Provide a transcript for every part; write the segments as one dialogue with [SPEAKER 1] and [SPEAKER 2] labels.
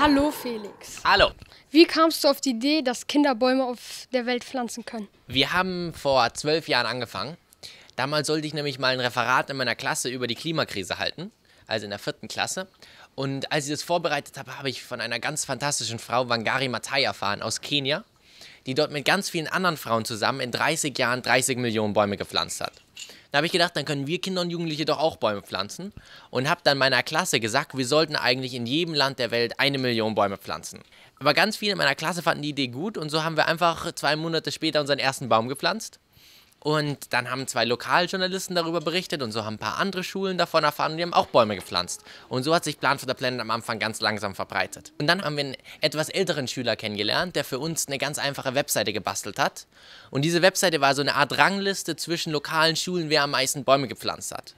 [SPEAKER 1] Hallo Felix. Hallo. Wie kamst du auf die Idee, dass Kinder Bäume auf der Welt pflanzen können?
[SPEAKER 2] Wir haben vor zwölf Jahren angefangen. Damals sollte ich nämlich mal ein Referat in meiner Klasse über die Klimakrise halten, also in der vierten Klasse. Und als ich das vorbereitet habe, habe ich von einer ganz fantastischen Frau, Wangari Matai, erfahren aus Kenia, die dort mit ganz vielen anderen Frauen zusammen in 30 Jahren 30 Millionen Bäume gepflanzt hat. Da habe ich gedacht, dann können wir Kinder und Jugendliche doch auch Bäume pflanzen. Und habe dann meiner Klasse gesagt, wir sollten eigentlich in jedem Land der Welt eine Million Bäume pflanzen. Aber ganz viele in meiner Klasse fanden die Idee gut und so haben wir einfach zwei Monate später unseren ersten Baum gepflanzt. Und dann haben zwei Lokaljournalisten darüber berichtet und so haben ein paar andere Schulen davon erfahren und die haben auch Bäume gepflanzt. Und so hat sich Plan for the Planet am Anfang ganz langsam verbreitet. Und dann haben wir einen etwas älteren Schüler kennengelernt, der für uns eine ganz einfache Webseite gebastelt hat. Und diese Webseite war so eine Art Rangliste zwischen lokalen Schulen, wer am meisten Bäume gepflanzt hat.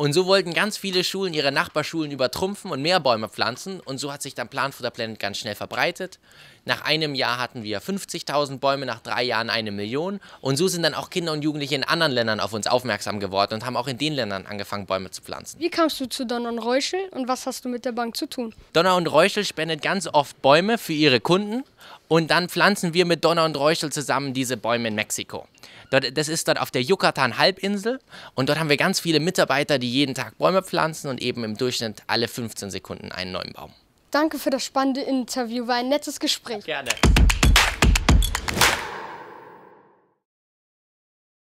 [SPEAKER 2] Und so wollten ganz viele Schulen ihre Nachbarschulen übertrumpfen und mehr Bäume pflanzen. Und so hat sich dann Plan for the Planet ganz schnell verbreitet. Nach einem Jahr hatten wir 50.000 Bäume, nach drei Jahren eine Million. Und so sind dann auch Kinder und Jugendliche in anderen Ländern auf uns aufmerksam geworden und haben auch in den Ländern angefangen, Bäume zu pflanzen.
[SPEAKER 1] Wie kamst du zu Donner und Reuschel und was hast du mit der Bank zu tun?
[SPEAKER 2] Donner und Reuschel spendet ganz oft Bäume für ihre Kunden. Und dann pflanzen wir mit Donner und Reuchel zusammen diese Bäume in Mexiko. Dort, das ist dort auf der Yucatan-Halbinsel und dort haben wir ganz viele Mitarbeiter, die jeden Tag Bäume pflanzen und eben im Durchschnitt alle 15 Sekunden einen neuen Baum.
[SPEAKER 1] Danke für das spannende Interview, war ein nettes Gespräch.
[SPEAKER 2] Gerne.